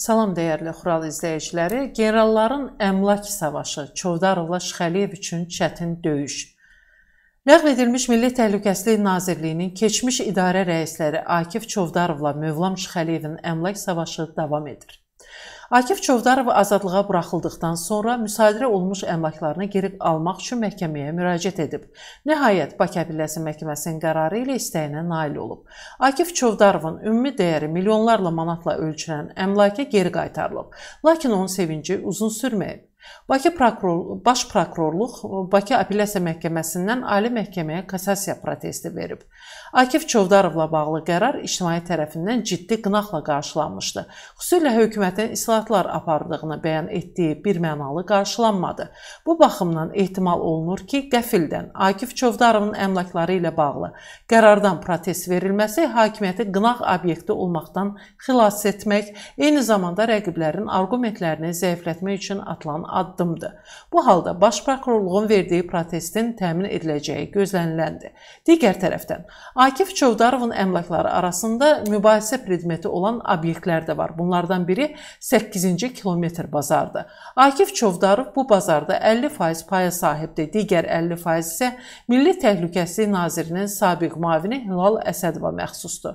Salam dəyərli Xural izləyiciləri. Generalların əmlak savaşı Çovdarovla Şəxəliyev üçün çətin döyüş. Ləğv edilmiş Milli Təhlükəsizlik Nazirliyinin keçmiş idarə rəisləri Akif Çovdarovla Mövlam Şəxəliyevin əmlak savaşı davam edir. Akif Çovdarov azadlığa buraxıldıqdan sonra müsadirə olunmuş əmlaklarını geri almaq üçün məhkəməyə müraciət edib. Nəhayət, Bakı Apellyasiya Məhkəməsinin qərarı ilə istəyinə nail olub. Akif Çovdarovun ümumi dəyəri milyonlarla manatla ölçülən əmlaka geri qaytarılıb, lakin onun sevinci uzun sürməyib. Bakı prokuror, Baş prokurorluq Bakı Apellyasiya Məhkəməsindən Ali Məhkəməyə kassasiya protesti verib. Akif Çovdarovla bağlı qərar ictimai tərəfindən ciddi qınaqla qarşılanmışdı. Xüsusilə hökumətin islahatlar apardığını bəyan etdiyi birmənalı qarşılanmadı. Bu baxımdan ehtimal olunur ki, qəfildən Akif Çovdarovun əmlakları ilə bağlı qərardan protest verilməsi hakimiyyəti qınaq obyekti olmaqdan xilas etmək, eyni zamanda rəqiblərin arqumentlərini zəiflətmək üçün atılan addımdır. Bu halda baş prokurorluğun verdiyi protestin təmin ediləcəyi gözləniləndi. Digər tərəfdən, Akif Çovdarovun əmlakları arasında mübahisə predmeti olan obyektlər də var. Bunlardan biri 8-ci kilometr bazardır. Akif Çovdarov bu bazarda 50% paya sahibdir. Digər 50% isə Milli Təhlükəsizlik Nazirinin sabiq mavini Hilal Əsədova məxsusdur.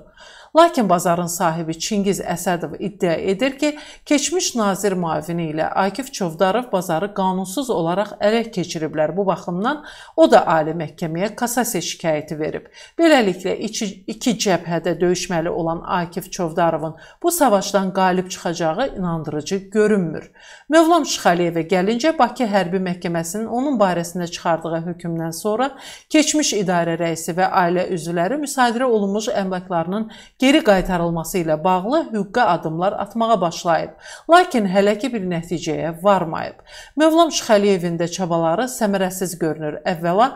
Lakin bazarın sahibi Çingiz Əsədov iddia edir ki, keçmiş nazir müavini ilə Akif Çovdarov bazarı qanunsuz olaraq ələ keçiriblər. Bu baxımdan o da ali məhkəməyə kassasiya şikayəti verib. Beləliklə iki, iki cəbhədə döyüşməli olan Akif Çovdarovun bu savaşdan qalib çıxacağı inandırıcı görünmür. Mövlam Şıxəliyevə gəlincə Bakı Hərbi Məhkəməsinin onun barəsində çıxardığı hökmdən sonra keçmiş idarə rəisi və ailə üzvləri müsadirə olunmuş əmlaklarının geri qaytarılması ilə bağlı hüquqa addımlar atmağa başlayıb. Lakin hələ ki bir nəticəyə varmayıb. Mövlam Şıxəliyevin də çabaları səmərəsiz görünür. Əvvəla,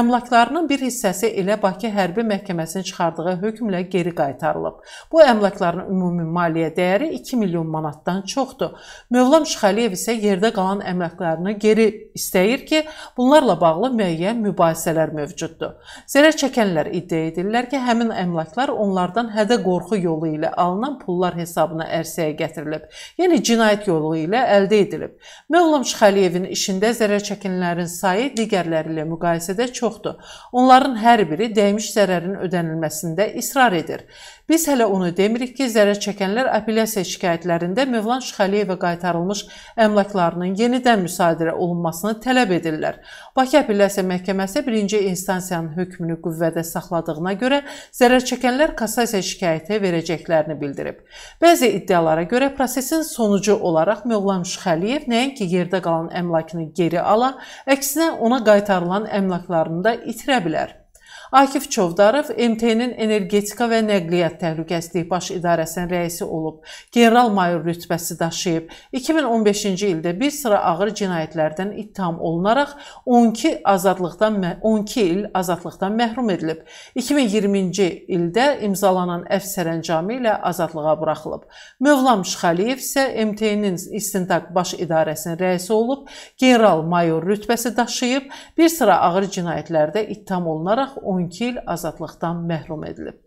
əmlaklarının bir hissəsi elə Bakı Hərbi Məhkəməsinin çıxardığı hökmlə geri qaytarılıb. Bu əmlakların ümumi maliyyə dəyəri 2 milyon manatdan çoxdur. Mövlam Şıxəliyev isə yerdə qalan əmlaklarını geri istəyir ki, bunlarla bağlı müəyyən mübahisələr mövcuddur. Zərər çəkənlər iddia edirlər ki, həmin əmlaklar onlardan hədə-qorxu yolu ilə alınan pullar hesabına ərsəyə gətirilib, yəni cinayət yolu ilə əldə edilib. Mövlam Səllam Şıxəliyevin işində zərərçəkənlərin sayı digərləri ilə müqayisədə çoxdur. Onların hər biri dəymiş zərərin ödənilməsində israr edir. Biz hələ onu demirik ki, zərərçəkənlər apellyasiya şikayətlərində Mövlan Şıxəliyevə qaytarılmış əmlaklarının yenidən müsadirə olunmasını tələb edirlər. Bakı Apellyasiya Məhkəməsi 1-ci instansiyanın hökmünü qüvvədə saxladığına görə zərərçəkənlər kassasiya şikayəti verəcəklərini bildirib. Bəzi iddialara görə prosesin sonucu olaraq Mövlan Şıxəliyev nəinki yerdə qalan əmlakını geri ala, əksinə ona qaytarılan əmlaklarını da itirə bilər. Akif Çovdarov MT-nin Energetika və Nəqliyyat Təhlükəsizliyi Baş İdarəsinin rəisi olub, general-mayor rütbəsi daşıyıb. 2015-ci ildə bir sıra ağır cinayətlərdən ittiham olunaraq 12 azadlıqdan 12 il azadlıqdan məhrum edilib. 2020-ci ildə imzalanan əfv sərəncamı ilə azadlığa buraxılıb. Mövlam Şxəliyev isə MT-nin İstintaq Baş İdarəsinin rəisi olub, general-mayor rütbəsi daşıyıb, bir sıra ağır cinayətlərdə ittiham olunaraq 12 12 il azadlıqdan məhrum edilib.